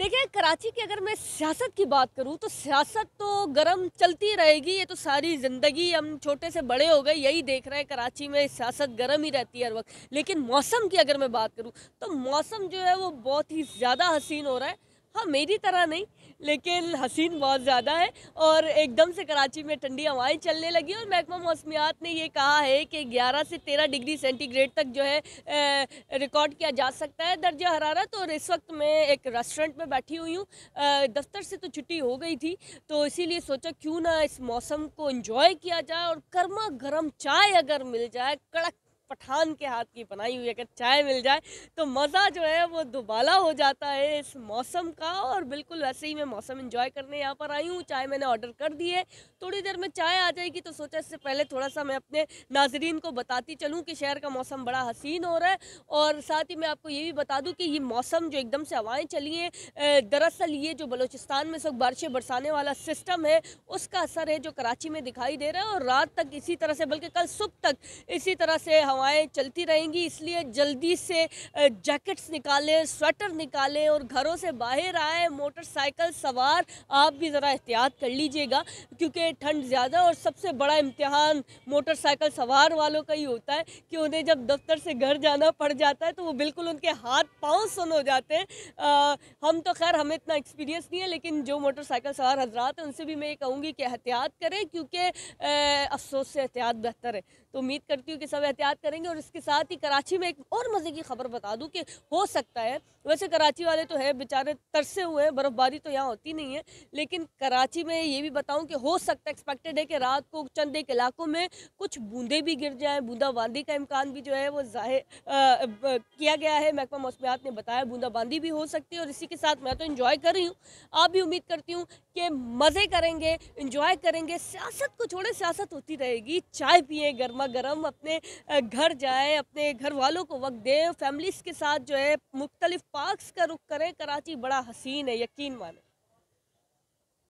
देखिए कराची की अगर मैं सियासत की बात करूँ तो सियासत तो गर्म चलती रहेगी ये तो सारी ज़िंदगी हम छोटे से बड़े हो गए यही देख रहे हैं कराची में सियासत गर्म ही रहती है हर वक्त लेकिन मौसम की अगर मैं बात करूँ तो मौसम जो है वो बहुत ही ज़्यादा हसीन हो रहा है हाँ मेरी तरह नहीं लेकिन हसीन बहुत ज़्यादा है और एकदम से कराची में ठंडी हवाएं चलने लगी और महकमा मौसमियात ने ये कहा है कि 11 से 13 डिग्री सेंटीग्रेड तक जो है रिकॉर्ड किया जा सकता है दर्ज हरारत और इस वक्त मैं एक रेस्टोरेंट में बैठी हुई हूँ दफ्तर से तो छुट्टी हो गई थी तो इसीलिए सोचा क्यों ना इस मौसम को इंजॉय किया जाए और गर्मा गर्म चाय अगर मिल जाए कड़क पठान के हाथ की बनाई हुई अगर चाय मिल जाए तो मज़ा जो है वो दुबाला हो जाता है इस मौसम का और बिल्कुल वैसे ही मैं मौसम इंजॉय करने यहाँ पर आई हूँ चाय मैंने ऑर्डर कर दी है थोड़ी देर में चाय आ जाएगी तो सोचा इससे पहले थोड़ा सा मैं अपने नाजरीन को बताती चलूँ कि शहर का मौसम बड़ा हसीन हो रहा है और साथ ही मैं आपको ये भी बता दूँ कि ये मौसम जो एकदम से हवाएँ चली हैं दरअसल ये जो बलोचिस्तान में सब बारिशें बरसाने वाला सिस्टम है उसका असर है जो कराची में दिखाई दे रहा है और रात तक इसी तरह से बल्कि कल सुबह तक इसी तरह से हवा हवाएं चलती रहेंगी इसलिए जल्दी से जैकेट्स निकालें स्वेटर निकालें और घरों से बाहर आए मोटरसाइकिल सवार आप भी ज़रा एहतियात कर लीजिएगा क्योंकि ठंड ज़्यादा और सबसे बड़ा इम्तहान मोटरसाइकिल सवार वालों का ही होता है कि उन्हें जब दफ्तर से घर जाना पड़ जाता है तो वो बिल्कुल उनके हाथ पाँव सुन हो जाते हैं हम तो खैर हमें इतना एक्सपीरियंस नहीं है लेकिन जो मोटरसाइकिल सवार हजरात हैं उनसे भी मैं ये कहूँगी कि एहतियात करें क्योंकि अफसोस से एहतियात बेहतर है तो उम्मीद करती हूँ कि सब एहतियात करेंगे और इसके साथ ही कराची में एक और मज़े की खबर बता दूं कि हो सकता है वैसे कराची वाले तो है बेचारे तरसे हुए हैं बर्फ़बारी तो यहाँ होती नहीं है लेकिन कराची में ये भी बताऊं कि हो सकता है एक्सपेक्टेड है कि रात को चंद एक इलाकों में कुछ बूंदे भी गिर जाएँ बूंदाबांदी का इम्कान भी जो है वो जाहिर किया गया है महकमा मौसमियात ने बताया बूंदाबांदी भी हो सकती है और इसी के साथ मैं तो इन्जॉय कर रही हूँ आप भी उम्मीद करती हूँ के मज़े करेंगे इंजॉय करेंगे सियासत को छोड़े सियासत होती रहेगी चाय पिए गर्मा गर्म अपने घर जाएं अपने घर वालों को वक्त दें फैमिलीज़ के साथ जो है मुख्तलिफ पार्कस का रुख करें कराची बड़ा हसीन है यकीन माने